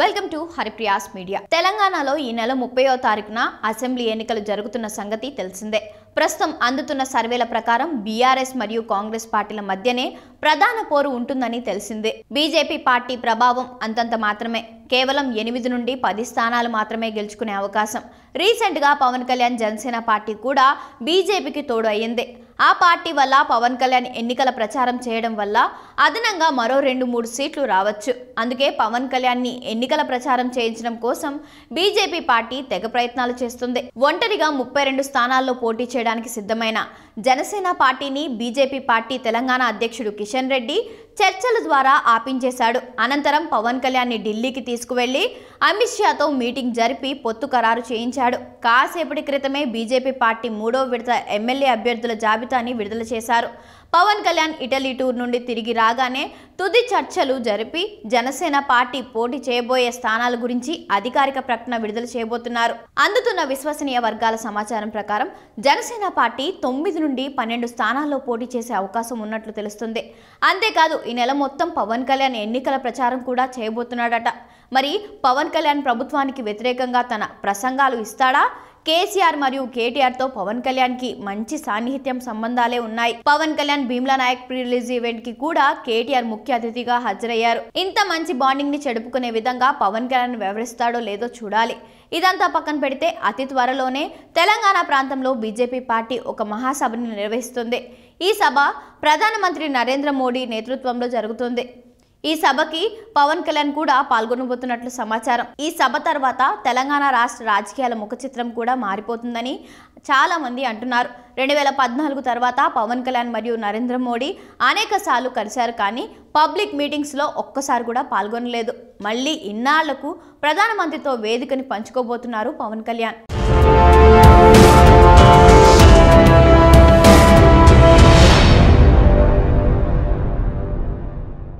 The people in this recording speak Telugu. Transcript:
వెల్కమ్ టు హరిప్రియాస్ మీడియా తెలంగాణలో ఈ నెల ముప్పయో తారీఖున అసెంబ్లీ ఎన్నికలు జరుగుతున్న సంగతి తెలిసిందే ప్రస్తుతం అందుతున్న సర్వేల ప్రకారం బీఆర్ఎస్ మరియు కాంగ్రెస్ పార్టీల మధ్యనే ప్రధాన పోరు ఉంటుందని తెలిసిందే బీజేపీ పార్టీ ప్రభావం అంతంత మాత్రమే కేవలం ఎనిమిది నుండి పది స్థానాలు మాత్రమే గెలుచుకునే అవకాశం రీసెంట్గా పవన్ కళ్యాణ్ జనసేన పార్టీ కూడా బీజేపీకి తోడు అయ్యింది ఆ పార్టీ వల్ల పవన్ కళ్యాణ్ ఎన్నికల ప్రచారం చేయడం వల్ల అదనంగా మరో రెండు మూడు సీట్లు రావచ్చు అందుకే పవన్ కళ్యాణ్ని ఎన్నికల ప్రచారం చేయించడం కోసం బీజేపీ పార్టీ తెగ ప్రయత్నాలు చేస్తుంది ఒంటరిగా ముప్పై రెండు స్థానాల్లో పోటీ చేయడానికి సిద్ధమైన జనసేన పార్టీని బీజేపీ పార్టీ తెలంగాణ అధ్యక్షుడు కిషన్ రెడ్డి చర్చల ద్వారా ఆపించేశాడు అనంతరం పవన్ కళ్యాణ్ని ఢిల్లీకి తీసుకువెళ్లి అమిత్ షాతో మీటింగ్ జరిపి పొత్తు ఖరారు చేయించాడు కాసేపటి క్రితమే బీజేపీ పార్టీ మూడో విడత ఎమ్మెల్యే అభ్యర్థుల జాబితాని విడుదల చేశారు పవన్ కళ్యాణ్ ఇటలీ టూర్ నుండి తిరిగి రాగానే తుది చర్చలు జరిపి జనసేన పార్టీ పోటీ చేయబోయే స్థానాల గురించి అధికారిక ప్రకటన విడుదల చేయబోతున్నారు అందుతున్న విశ్వసనీయ వర్గాల సమాచారం ప్రకారం జనసేన పార్టీ తొమ్మిది నుండి పన్నెండు స్థానాల్లో పోటీ చేసే అవకాశం ఉన్నట్లు తెలుస్తుంది అంతేకాదు ఈ నెల మొత్తం పవన్ కళ్యాణ్ ఎన్నికల ప్రచారం కూడా చేయబోతున్నాడట మరి పవన్ కళ్యాణ్ ప్రభుత్వానికి వ్యతిరేకంగా తన ప్రసంగాలు ఇస్తాడా కేసీఆర్ మరియు కేటీఆర్ తో పవన్ కళ్యాణ్ కి మంచి సాన్నిహిత్యం సంబంధాలే ఉన్నాయి పవన్ కళ్యాణ్ భీమ్లా నాయక్ ప్రీ ఈవెంట్ కి కూడా కేటీఆర్ ముఖ్య అతిథిగా హాజరయ్యారు ఇంత మంచి బాండింగ్ ని చెడుపుకునే విధంగా పవన్ కళ్యాణ్ వివరిస్తాడో లేదో చూడాలి ఇదంతా పక్కన పెడితే అతి త్వరలోనే తెలంగాణ ప్రాంతంలో బీజేపీ పార్టీ ఒక మహాసభని నిర్వహిస్తుంది ఈ సభ ప్రధానమంత్రి నరేంద్ర మోడీ నేతృత్వంలో జరుగుతుంది ఈ సభకి పవన్ కళ్యాణ్ కూడా పాల్గొనబోతున్నట్లు సమాచారం ఈ సభ తర్వాత తెలంగాణ రాష్ట్ర రాజకీయాల ముఖ చిత్రం కూడా మారిపోతుందని చాలామంది అంటున్నారు రెండు వేల పద్నాలుగు తర్వాత పవన్ కళ్యాణ్ మరియు నరేంద్ర మోడీ అనేక సార్లు కలిశారు కానీ పబ్లిక్ మీటింగ్స్లో ఒక్కసారి కూడా పాల్గొనలేదు మళ్ళీ ఇన్నాళ్లకు ప్రధానమంత్రితో వేదికని పంచుకోబోతున్నారు పవన్ కళ్యాణ్